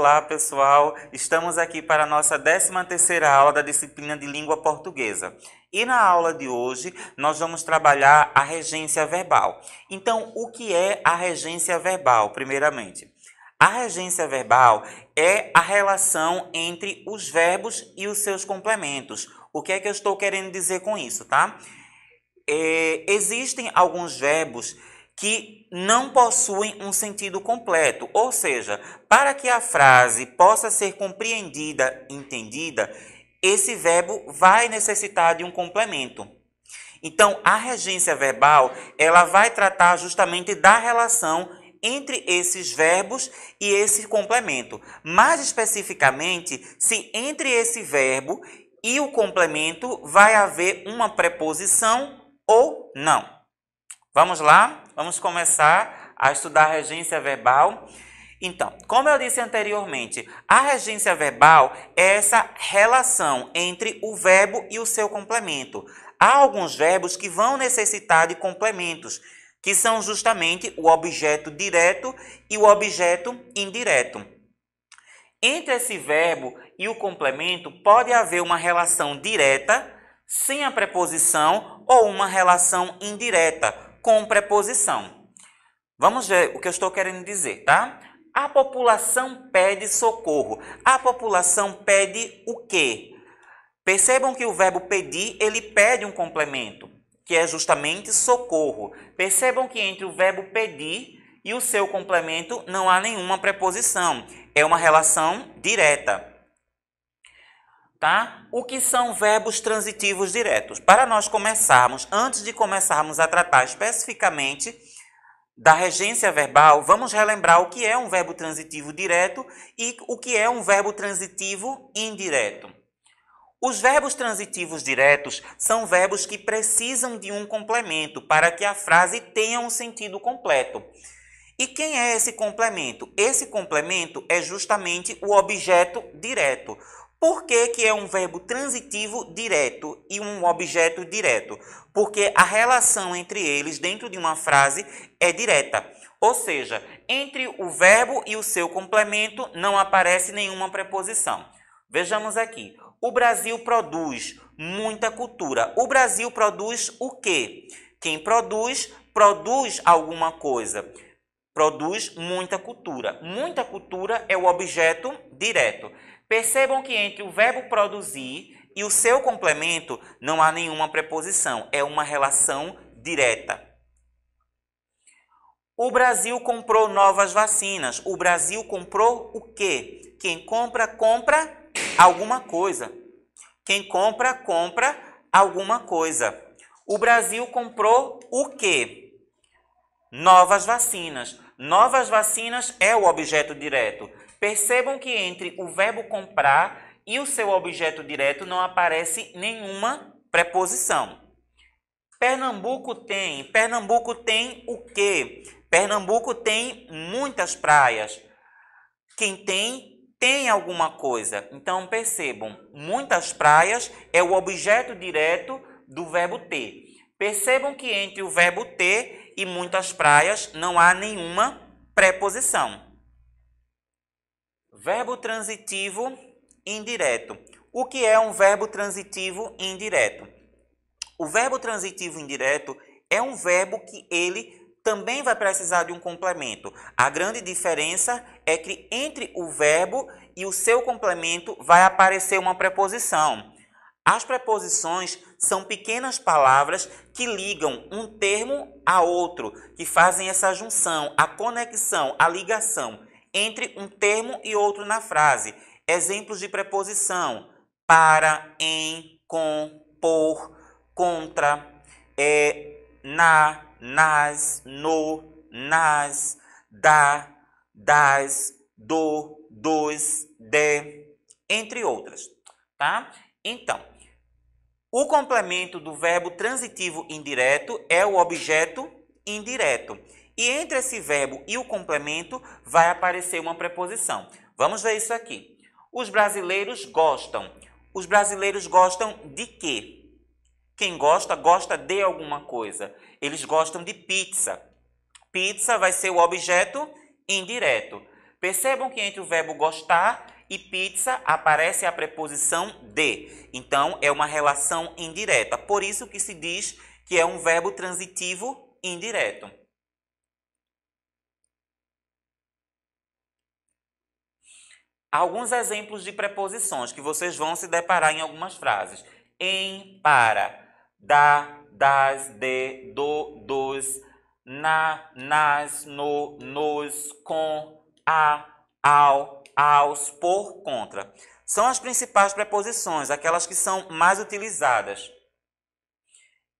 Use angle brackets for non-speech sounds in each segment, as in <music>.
Olá, pessoal. Estamos aqui para a nossa 13ª aula da disciplina de língua portuguesa. E na aula de hoje, nós vamos trabalhar a regência verbal. Então, o que é a regência verbal, primeiramente? A regência verbal é a relação entre os verbos e os seus complementos. O que é que eu estou querendo dizer com isso, tá? É, existem alguns verbos que não possuem um sentido completo. Ou seja, para que a frase possa ser compreendida, entendida, esse verbo vai necessitar de um complemento. Então, a regência verbal, ela vai tratar justamente da relação entre esses verbos e esse complemento. Mais especificamente, se entre esse verbo e o complemento vai haver uma preposição ou não. Vamos lá? Vamos começar a estudar a regência verbal. Então, como eu disse anteriormente, a regência verbal é essa relação entre o verbo e o seu complemento. Há alguns verbos que vão necessitar de complementos, que são justamente o objeto direto e o objeto indireto. Entre esse verbo e o complemento pode haver uma relação direta, sem a preposição, ou uma relação indireta, com preposição. Vamos ver o que eu estou querendo dizer, tá? A população pede socorro. A população pede o quê? Percebam que o verbo pedir, ele pede um complemento, que é justamente socorro. Percebam que entre o verbo pedir e o seu complemento não há nenhuma preposição. É uma relação direta tá? O que são verbos transitivos diretos? Para nós começarmos, antes de começarmos a tratar especificamente da regência verbal, vamos relembrar o que é um verbo transitivo direto e o que é um verbo transitivo indireto. Os verbos transitivos diretos são verbos que precisam de um complemento para que a frase tenha um sentido completo. E quem é esse complemento? Esse complemento é justamente o objeto direto. Por que, que é um verbo transitivo direto e um objeto direto? Porque a relação entre eles dentro de uma frase é direta. Ou seja, entre o verbo e o seu complemento não aparece nenhuma preposição. Vejamos aqui. O Brasil produz muita cultura. O Brasil produz o quê? Quem produz, produz alguma coisa. Produz muita cultura. Muita cultura é o objeto direto. Percebam que entre o verbo produzir e o seu complemento não há nenhuma preposição, é uma relação direta. O Brasil comprou novas vacinas. O Brasil comprou o quê? Quem compra, compra alguma coisa. Quem compra, compra alguma coisa. O Brasil comprou o quê? Novas vacinas. Novas vacinas é o objeto direto. Percebam que entre o verbo comprar e o seu objeto direto não aparece nenhuma preposição. Pernambuco tem, Pernambuco tem o quê? Pernambuco tem muitas praias. Quem tem tem alguma coisa. Então percebam, muitas praias é o objeto direto do verbo ter. Percebam que entre o verbo ter e muitas praias não há nenhuma preposição. Verbo transitivo indireto. O que é um verbo transitivo indireto? O verbo transitivo indireto é um verbo que ele também vai precisar de um complemento. A grande diferença é que entre o verbo e o seu complemento vai aparecer uma preposição. As preposições são pequenas palavras que ligam um termo a outro, que fazem essa junção, a conexão, a ligação entre um termo e outro na frase. Exemplos de preposição: para, em, com, por, contra, é, na, nas, no, nas, da, das, do, dos, de, entre outras, tá? Então, o complemento do verbo transitivo indireto é o objeto indireto. E entre esse verbo e o complemento vai aparecer uma preposição. Vamos ver isso aqui. Os brasileiros gostam. Os brasileiros gostam de quê? Quem gosta, gosta de alguma coisa. Eles gostam de pizza. Pizza vai ser o objeto indireto. Percebam que entre o verbo gostar e pizza aparece a preposição de. Então, é uma relação indireta. Por isso que se diz que é um verbo transitivo indireto. alguns exemplos de preposições que vocês vão se deparar em algumas frases. Em, para, da, das, de, do, dos, na, nas, no, nos, com, a, ao, aos, por, contra. São as principais preposições, aquelas que são mais utilizadas.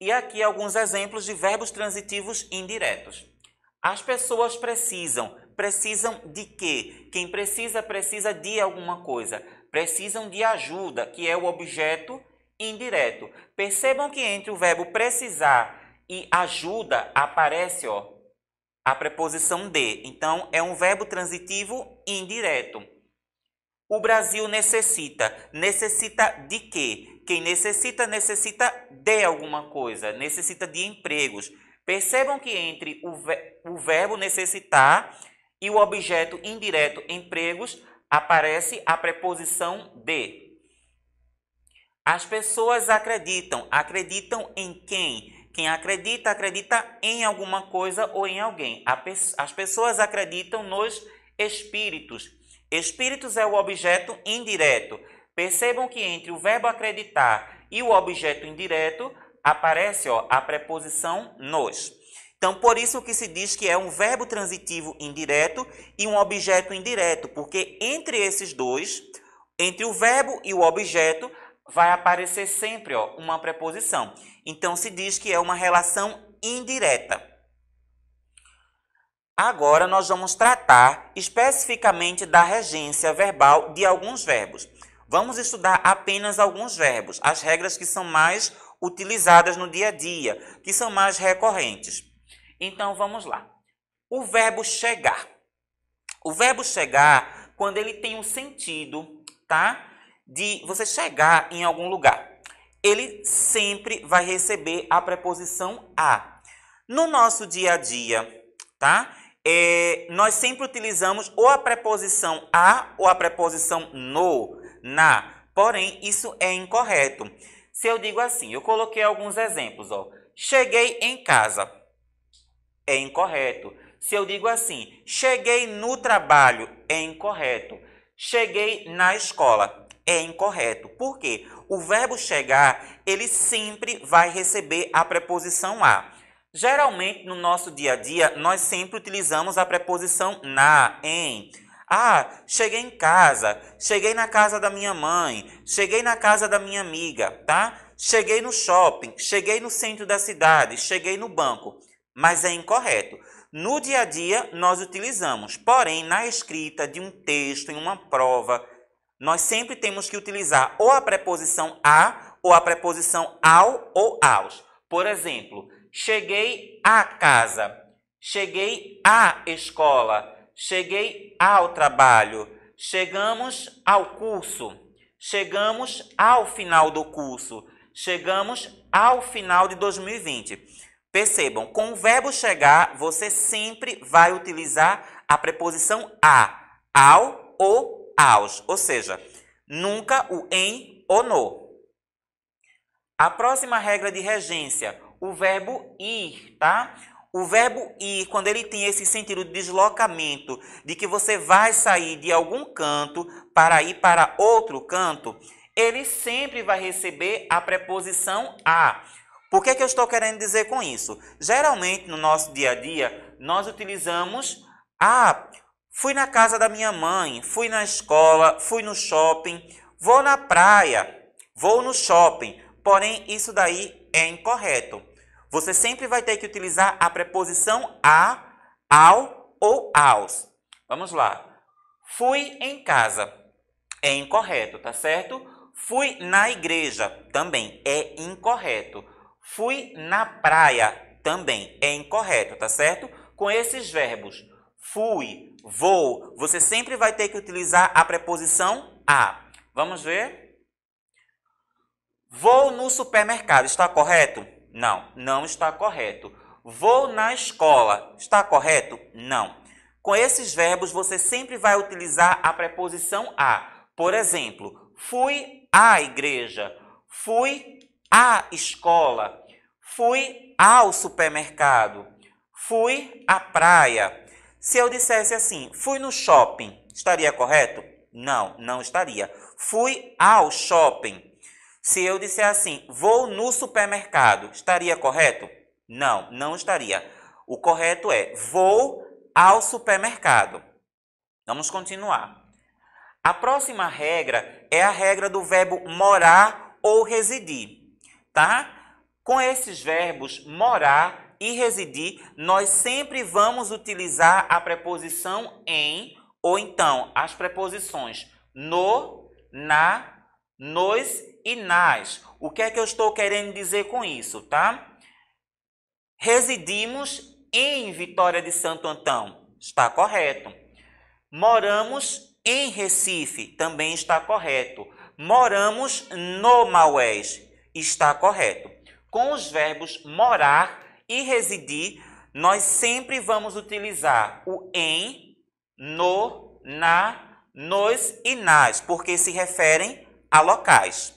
E aqui alguns exemplos de verbos transitivos indiretos. As pessoas precisam precisam de quê? Quem precisa, precisa de alguma coisa. Precisam de ajuda, que é o objeto indireto. Percebam que entre o verbo precisar e ajuda aparece ó, a preposição de. Então, é um verbo transitivo indireto. O Brasil necessita. Necessita de quê? Quem necessita, necessita de alguma coisa, necessita de empregos. Percebam que entre o, ver o verbo necessitar e o objeto indireto empregos aparece a preposição de. As pessoas acreditam. Acreditam em quem? Quem acredita, acredita em alguma coisa ou em alguém. As pessoas acreditam nos espíritos. Espíritos é o objeto indireto. Percebam que entre o verbo acreditar e o objeto indireto aparece ó, a preposição nos. Então, por isso que se diz que é um verbo transitivo indireto e um objeto indireto, porque entre esses dois, entre o verbo e o objeto, vai aparecer sempre ó, uma preposição. Então, se diz que é uma relação indireta. Agora, nós vamos tratar especificamente da regência verbal de alguns verbos. Vamos estudar apenas alguns verbos, as regras que são mais utilizadas no dia a dia, que são mais recorrentes. Então vamos lá. O verbo chegar. O verbo chegar, quando ele tem um sentido, tá? De você chegar em algum lugar. Ele sempre vai receber a preposição a. No nosso dia a dia, tá? É, nós sempre utilizamos ou a preposição a ou a preposição no, na. Porém, isso é incorreto. Se eu digo assim, eu coloquei alguns exemplos, ó. Cheguei em casa é incorreto. Se eu digo assim, cheguei no trabalho, é incorreto. Cheguei na escola, é incorreto. Por quê? O verbo chegar, ele sempre vai receber a preposição a. Geralmente, no nosso dia a dia, nós sempre utilizamos a preposição na, em. Ah, cheguei em casa, cheguei na casa da minha mãe, cheguei na casa da minha amiga, tá? Cheguei no shopping, cheguei no centro da cidade, cheguei no banco mas é incorreto. No dia a dia, nós utilizamos, porém, na escrita de um texto, em uma prova, nós sempre temos que utilizar ou a preposição a, ou a preposição ao ou aos. Por exemplo, cheguei à casa, cheguei à escola, cheguei ao trabalho, chegamos ao curso, chegamos ao final do curso, chegamos ao final de 2020. Percebam, com o verbo chegar, você sempre vai utilizar a preposição a, ao ou aos, ou seja, nunca o em ou no. A próxima regra de regência, o verbo ir, tá? O verbo ir, quando ele tem esse sentido de deslocamento, de que você vai sair de algum canto para ir para outro canto, ele sempre vai receber a preposição a. Por que, que eu estou querendo dizer com isso? Geralmente, no nosso dia a dia, nós utilizamos a ah, Fui na casa da minha mãe, fui na escola, fui no shopping, vou na praia, vou no shopping. Porém, isso daí é incorreto. Você sempre vai ter que utilizar a preposição a, ao ou aos. Vamos lá. Fui em casa. É incorreto, tá certo? Fui na igreja também é incorreto. Fui na praia também é incorreto, tá certo? Com esses verbos fui, vou, você sempre vai ter que utilizar a preposição a. Vamos ver? Vou no supermercado, está correto? Não, não está correto. Vou na escola, está correto? Não. Com esses verbos, você sempre vai utilizar a preposição a. Por exemplo, fui à igreja, fui à escola, fui ao supermercado, fui à praia. Se eu dissesse assim, fui no shopping, estaria correto? Não, não estaria. Fui ao shopping. Se eu disser assim, vou no supermercado, estaria correto? Não, não estaria. O correto é vou ao supermercado. Vamos continuar. A próxima regra é a regra do verbo morar ou residir tá? Com esses verbos morar e residir, nós sempre vamos utilizar a preposição em ou então as preposições no, na, nos e nas. O que é que eu estou querendo dizer com isso, tá? Residimos em Vitória de Santo Antão. Está correto. Moramos em Recife. Também está correto. Moramos no Maués está correto. Com os verbos morar e residir, nós sempre vamos utilizar o em, no, na, nos e nas, porque se referem a locais.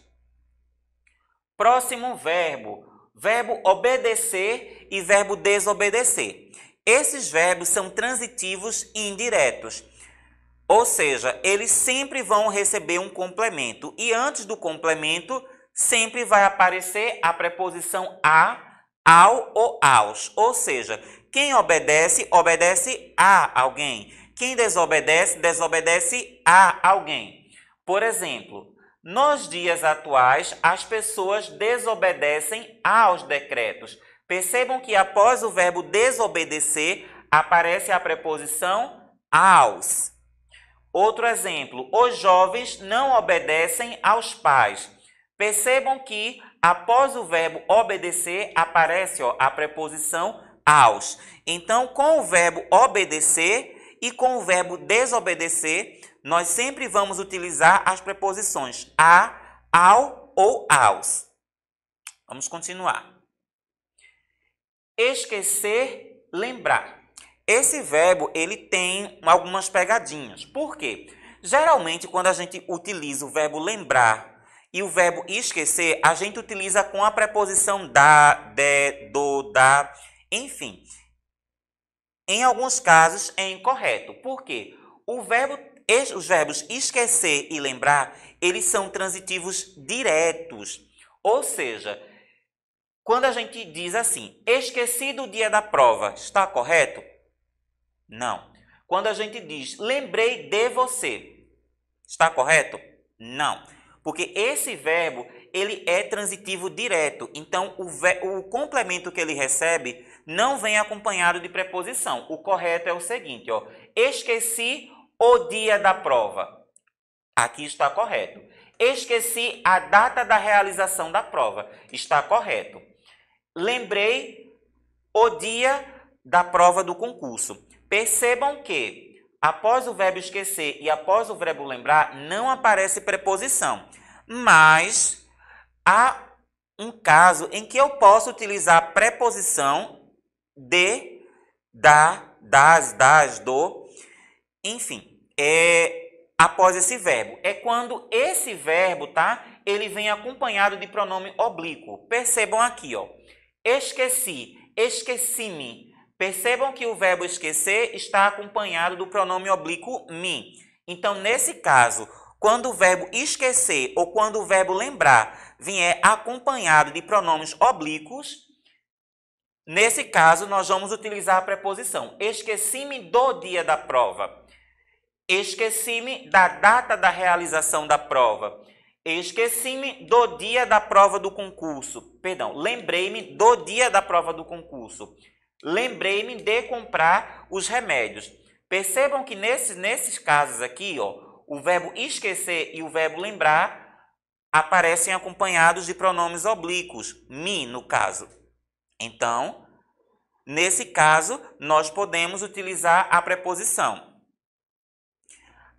Próximo verbo, verbo obedecer e verbo desobedecer. Esses verbos são transitivos e indiretos. Ou seja, eles sempre vão receber um complemento e antes do complemento sempre vai aparecer a preposição a, ao ou aos. Ou seja, quem obedece, obedece a alguém. Quem desobedece, desobedece a alguém. Por exemplo, nos dias atuais, as pessoas desobedecem aos decretos. Percebam que após o verbo desobedecer, aparece a preposição aos. Outro exemplo, os jovens não obedecem aos pais. Percebam que após o verbo obedecer aparece ó, a preposição aos. Então, com o verbo obedecer e com o verbo desobedecer, nós sempre vamos utilizar as preposições a, ao ou aos. Vamos continuar. Esquecer, lembrar. Esse verbo ele tem algumas pegadinhas. Por quê? Geralmente, quando a gente utiliza o verbo lembrar e o verbo esquecer a gente utiliza com a preposição da, de, do, da, enfim. Em alguns casos é incorreto. Por quê? O verbo, os verbos esquecer e lembrar, eles são transitivos diretos. Ou seja, quando a gente diz assim, esqueci do dia da prova, está correto? Não. Quando a gente diz, lembrei de você, está correto? Não. Porque esse verbo, ele é transitivo direto. Então, o, o complemento que ele recebe não vem acompanhado de preposição. O correto é o seguinte, ó. Esqueci o dia da prova. Aqui está correto. Esqueci a data da realização da prova. Está correto. Lembrei o dia da prova do concurso. Percebam que Após o verbo esquecer e após o verbo lembrar, não aparece preposição. Mas há um caso em que eu posso utilizar a preposição de, da, das, das, do, enfim, é, após esse verbo. É quando esse verbo, tá? Ele vem acompanhado de pronome oblíquo. Percebam aqui, ó. Esqueci, esqueci-me, Percebam que o verbo esquecer está acompanhado do pronome oblíquo me. Então, nesse caso, quando o verbo esquecer ou quando o verbo lembrar vier é acompanhado de pronomes oblíquos, nesse caso nós vamos utilizar a preposição esqueci-me do dia da prova. Esqueci-me da data da realização da prova. Esqueci-me do dia da prova do concurso. Perdão, lembrei-me do dia da prova do concurso lembrei-me de comprar os remédios. Percebam que nesses, nesses casos aqui, ó, o verbo esquecer e o verbo lembrar aparecem acompanhados de pronomes oblíquos, me no caso. Então, nesse caso, nós podemos utilizar a preposição.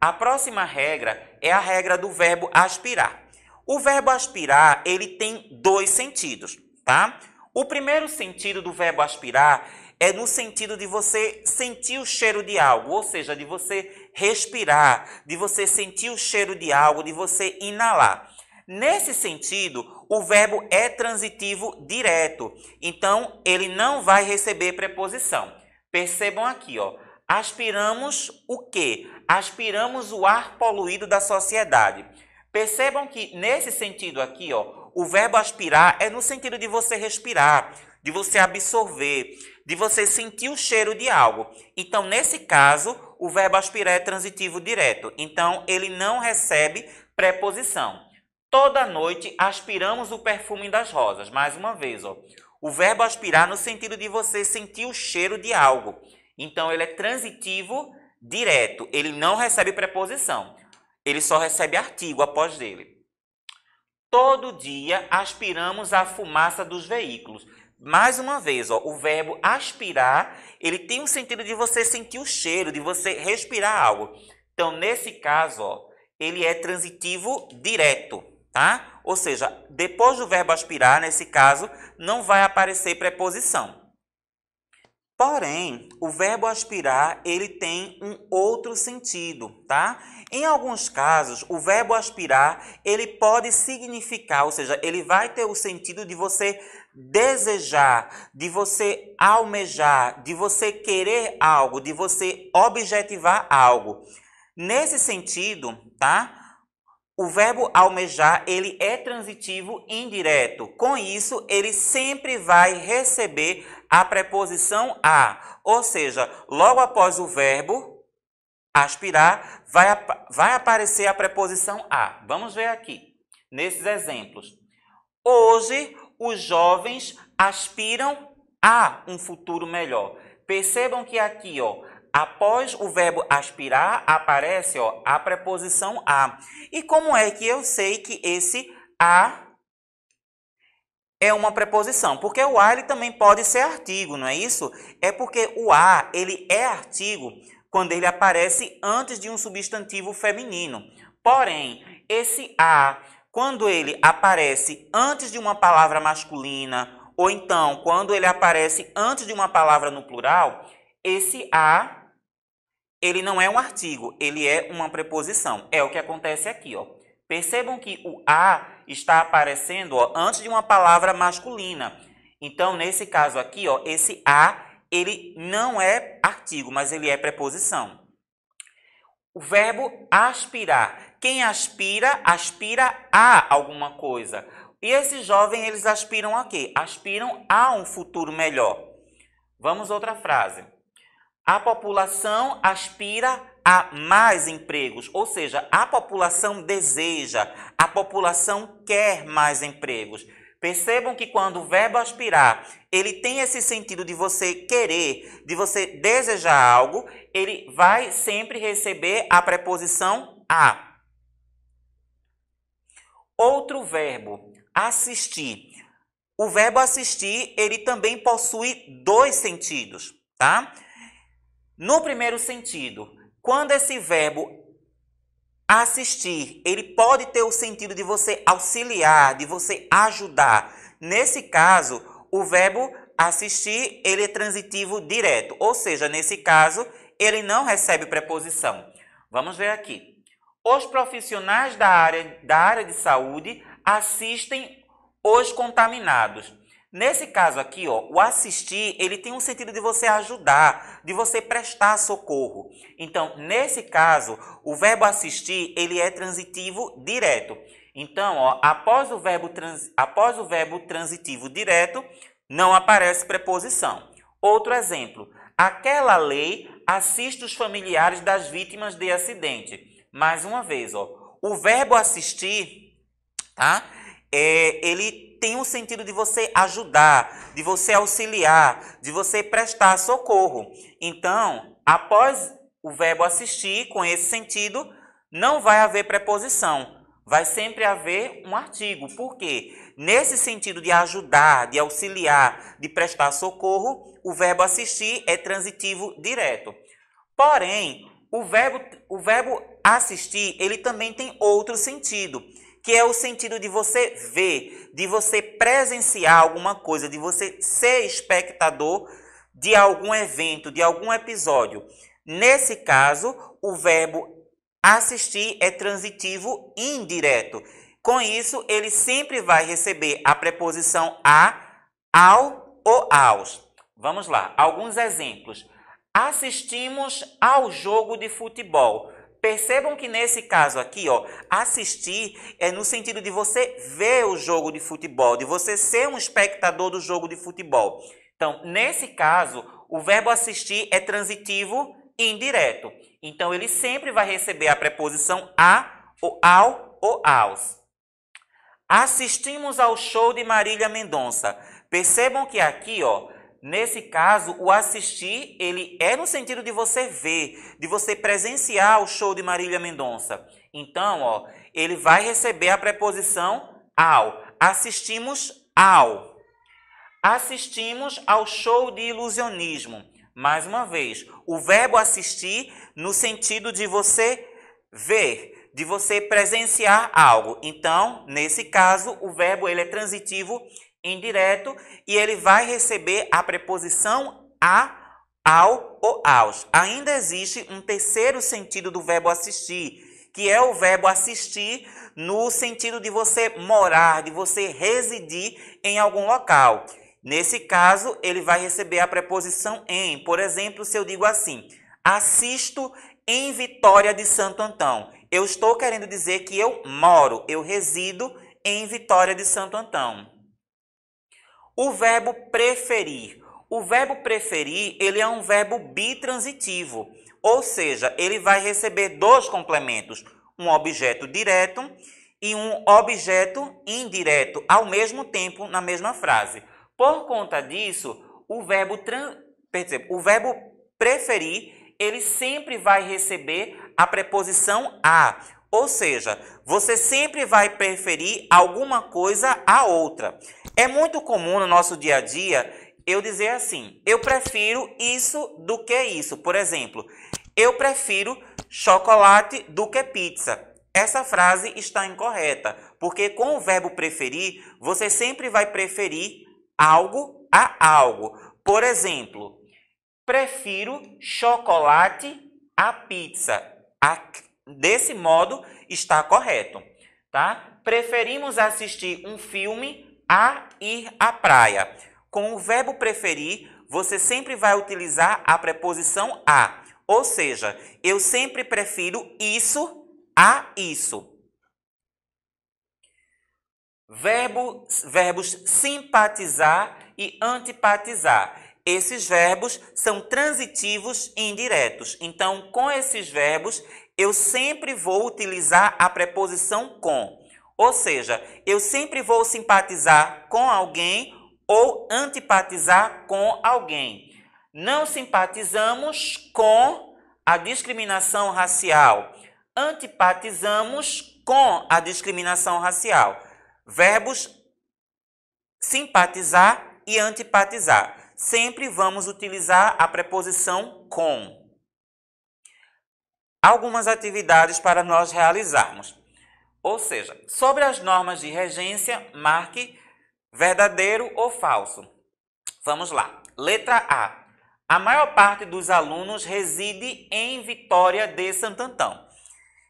A próxima regra é a regra do verbo aspirar. O verbo aspirar, ele tem dois sentidos, tá? O primeiro sentido do verbo aspirar é no sentido de você sentir o cheiro de algo, ou seja, de você respirar, de você sentir o cheiro de algo, de você inalar. Nesse sentido, o verbo é transitivo direto, então ele não vai receber preposição. Percebam aqui, ó. Aspiramos o quê? Aspiramos o ar poluído da sociedade. Percebam que nesse sentido aqui, ó, o verbo aspirar é no sentido de você respirar, de você absorver, de você sentir o cheiro de algo. Então, nesse caso, o verbo aspirar é transitivo direto. Então, ele não recebe preposição. Toda noite aspiramos o perfume das rosas. Mais uma vez, ó. O verbo aspirar no sentido de você sentir o cheiro de algo. Então, ele é transitivo direto. Ele não recebe preposição. Ele só recebe artigo após dele. Todo dia aspiramos a fumaça dos veículos. Mais uma vez, ó, o verbo aspirar, ele tem um sentido de você sentir o cheiro, de você respirar algo. Então, nesse caso, ó, ele é transitivo direto, tá? Ou seja, depois do verbo aspirar, nesse caso, não vai aparecer preposição. Porém, o verbo aspirar, ele tem um outro sentido, tá? Em alguns casos, o verbo aspirar, ele pode significar, ou seja, ele vai ter o sentido de você desejar, de você almejar, de você querer algo, de você objetivar algo. Nesse sentido, tá? O verbo almejar, ele é transitivo indireto. Com isso, ele sempre vai receber a preposição a, ou seja, logo após o verbo aspirar, vai, vai aparecer a preposição a. Vamos ver aqui, nesses exemplos. Hoje, os jovens aspiram a um futuro melhor. Percebam que aqui, ó, após o verbo aspirar, aparece ó, a preposição a. E como é que eu sei que esse a é uma preposição, porque o a ele também pode ser artigo, não é isso? É porque o a ele é artigo quando ele aparece antes de um substantivo feminino. Porém, esse a, quando ele aparece antes de uma palavra masculina, ou então quando ele aparece antes de uma palavra no plural, esse a ele não é um artigo, ele é uma preposição. É o que acontece aqui, ó. Percebam que o a está aparecendo ó, antes de uma palavra masculina. Então, nesse caso aqui, ó, esse a, ele não é artigo, mas ele é preposição. O verbo aspirar. Quem aspira, aspira a alguma coisa. E esses jovens, eles aspiram a quê? Aspiram a um futuro melhor. Vamos outra frase. A população aspira a mais empregos, ou seja, a população deseja, população quer mais empregos. Percebam que quando o verbo aspirar, ele tem esse sentido de você querer, de você desejar algo, ele vai sempre receber a preposição a. Outro verbo, assistir. O verbo assistir, ele também possui dois sentidos, tá? No primeiro sentido, quando esse verbo Assistir, ele pode ter o sentido de você auxiliar, de você ajudar. Nesse caso, o verbo assistir, ele é transitivo direto, ou seja, nesse caso, ele não recebe preposição. Vamos ver aqui. Os profissionais da área, da área de saúde assistem os contaminados. Nesse caso aqui, ó, o assistir, ele tem um sentido de você ajudar, de você prestar socorro. Então, nesse caso, o verbo assistir, ele é transitivo direto. Então, ó, após, o verbo trans, após o verbo transitivo direto, não aparece preposição. Outro exemplo, aquela lei assiste os familiares das vítimas de acidente. Mais uma vez, ó, o verbo assistir, tá? É, ele tem um sentido de você ajudar, de você auxiliar, de você prestar socorro. Então, após o verbo assistir com esse sentido, não vai haver preposição, vai sempre haver um artigo. Por quê? Nesse sentido de ajudar, de auxiliar, de prestar socorro, o verbo assistir é transitivo direto. Porém, o verbo, o verbo assistir, ele também tem outro sentido que é o sentido de você ver, de você presenciar alguma coisa, de você ser espectador de algum evento, de algum episódio. Nesse caso, o verbo assistir é transitivo indireto. Com isso, ele sempre vai receber a preposição a, ao ou aos. Vamos lá, alguns exemplos. Assistimos ao jogo de futebol. Percebam que nesse caso aqui, ó, assistir é no sentido de você ver o jogo de futebol, de você ser um espectador do jogo de futebol. Então, nesse caso, o verbo assistir é transitivo indireto. Então, ele sempre vai receber a preposição a, ou ao ou aos. Assistimos ao show de Marília Mendonça. Percebam que aqui, ó, Nesse caso, o assistir, ele é no sentido de você ver, de você presenciar o show de Marília Mendonça. Então, ó, ele vai receber a preposição ao. Assistimos ao. Assistimos ao show de ilusionismo. Mais uma vez, o verbo assistir no sentido de você ver, de você presenciar algo. Então, nesse caso, o verbo ele é transitivo indireto e ele vai receber a preposição a, ao ou aos. Ainda existe um terceiro sentido do verbo assistir, que é o verbo assistir no sentido de você morar, de você residir em algum local. Nesse caso, ele vai receber a preposição em. Por exemplo, se eu digo assim: assisto em Vitória de Santo Antão. Eu estou querendo dizer que eu moro, eu resido em Vitória de Santo Antão. O verbo preferir. O verbo preferir, ele é um verbo bitransitivo, ou seja, ele vai receber dois complementos, um objeto direto e um objeto indireto ao mesmo tempo na mesma frase. Por conta disso, o verbo o verbo preferir, ele sempre vai receber a preposição a, ou seja, você sempre vai preferir alguma coisa a outra. É muito comum no nosso dia a dia eu dizer assim: eu prefiro isso do que isso. Por exemplo, eu prefiro chocolate do que pizza. Essa frase está incorreta, porque com o verbo preferir, você sempre vai preferir algo a algo. Por exemplo, prefiro chocolate à pizza. A Desse modo, está correto, tá? Preferimos assistir um filme a ir à praia. Com o verbo preferir, você sempre vai utilizar a preposição a. Ou seja, eu sempre prefiro isso a isso. Verbo, verbos simpatizar e antipatizar. Esses verbos são transitivos indiretos. Então, com esses verbos, eu sempre vou utilizar a preposição com. Ou seja, eu sempre vou simpatizar com alguém ou antipatizar com alguém. Não simpatizamos com a discriminação racial. Antipatizamos com a discriminação racial. Verbos simpatizar e antipatizar. Sempre vamos utilizar a preposição com algumas atividades para nós realizarmos. Ou seja, sobre as normas de regência, marque verdadeiro ou falso. Vamos lá. Letra A. A maior parte dos alunos reside em Vitória de Santo Antão.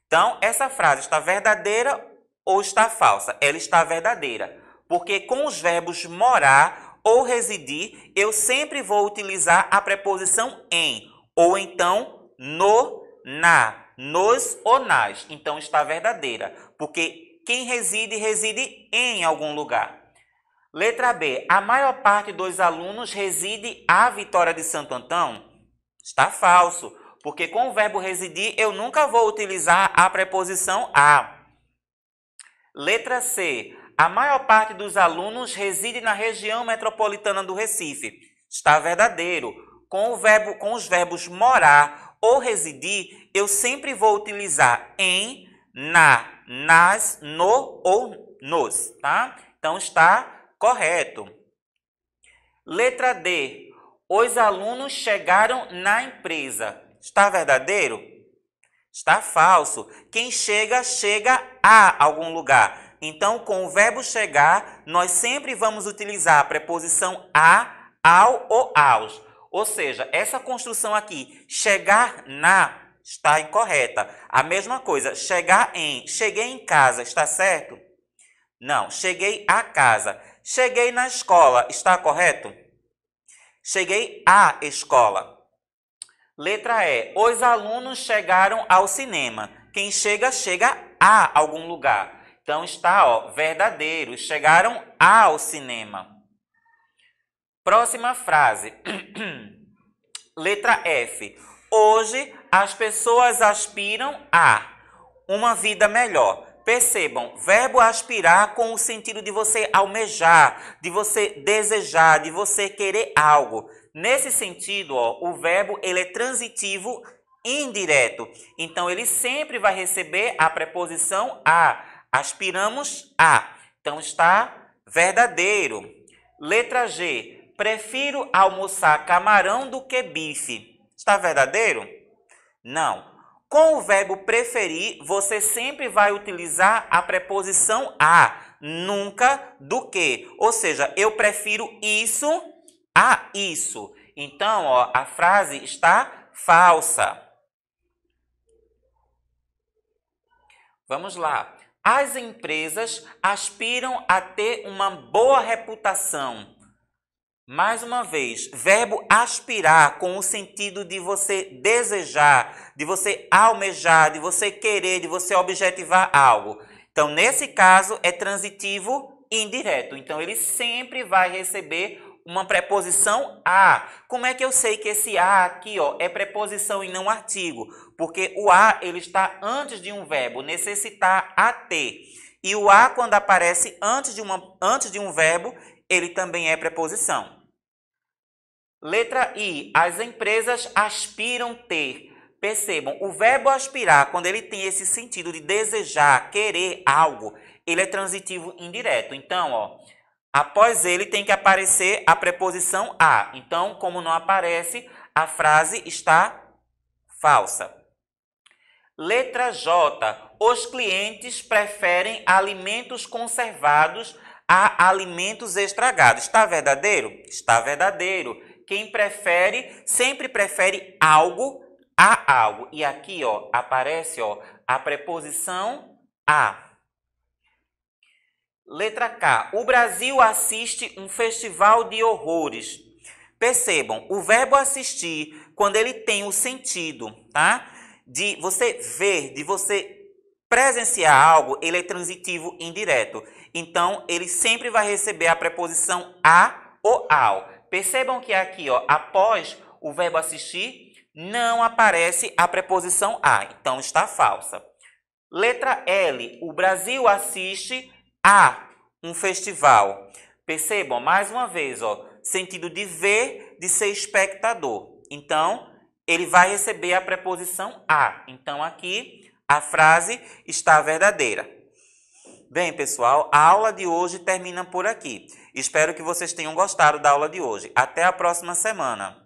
Então, essa frase está verdadeira ou está falsa? Ela está verdadeira, porque com os verbos morar ou residir, eu sempre vou utilizar a preposição em ou então no na, nos ou nas. Então está verdadeira, porque quem reside, reside em algum lugar. Letra B. A maior parte dos alunos reside a Vitória de Santo Antão? Está falso, porque com o verbo residir eu nunca vou utilizar a preposição a. Letra C. A maior parte dos alunos reside na região metropolitana do Recife. Está verdadeiro. Com, verbo, com os verbos morar ou residir, eu sempre vou utilizar em, na, nas, no ou nos, tá? Então está correto. Letra D. Os alunos chegaram na empresa. Está verdadeiro? Está falso. Quem chega, chega a algum lugar. Então, com o verbo chegar, nós sempre vamos utilizar a preposição a, ao ou aos. Ou seja, essa construção aqui, chegar na, está incorreta. A mesma coisa, chegar em, cheguei em casa, está certo? Não, cheguei à casa. Cheguei na escola, está correto? Cheguei à escola. Letra E. Os alunos chegaram ao cinema. Quem chega, chega a algum lugar. Então está, ó, verdadeiro. Chegaram ao cinema. Próxima frase. <clears throat> Letra F. Hoje as pessoas aspiram a uma vida melhor. Percebam, verbo aspirar com o sentido de você almejar, de você desejar, de você querer algo. Nesse sentido, ó, o verbo ele é transitivo indireto. Então ele sempre vai receber a preposição a. Aspiramos a. Então está verdadeiro. Letra G prefiro almoçar camarão do que bife. Está verdadeiro? Não. Com o verbo preferir, você sempre vai utilizar a preposição a, nunca do que. Ou seja, eu prefiro isso a isso. Então, ó, a frase está falsa. Vamos lá. As empresas aspiram a ter uma boa reputação mais uma vez, verbo aspirar com o sentido de você desejar, de você almejar, de você querer, de você objetivar algo. Então, nesse caso, é transitivo indireto. Então, ele sempre vai receber uma preposição a. Como é que eu sei que esse a aqui ó, é preposição e não artigo? Porque o a ele está antes de um verbo, necessitar a ter. E o a, quando aparece antes de, uma, antes de um verbo, ele também é preposição. Letra I. As empresas aspiram ter. Percebam, o verbo aspirar, quando ele tem esse sentido de desejar, querer algo, ele é transitivo indireto. Então, ó, após ele tem que aparecer a preposição a. Então, como não aparece, a frase está falsa. Letra J. Os clientes preferem alimentos conservados a alimentos estragados. Está verdadeiro? Está verdadeiro. Quem prefere, sempre prefere algo a algo. E aqui, ó, aparece, ó, a preposição a. Letra K. O Brasil assiste um festival de horrores. Percebam, o verbo assistir, quando ele tem o sentido, tá? De você ver, de você Presenciar algo, ele é transitivo indireto. Então, ele sempre vai receber a preposição a ou ao. Percebam que aqui, ó, após o verbo assistir, não aparece a preposição a. Então, está falsa. Letra L. O Brasil assiste a um festival. Percebam, mais uma vez, ó, sentido de ver, de ser espectador. Então, ele vai receber a preposição a. Então, aqui a frase está verdadeira. Bem, pessoal, a aula de hoje termina por aqui. Espero que vocês tenham gostado da aula de hoje. Até a próxima semana.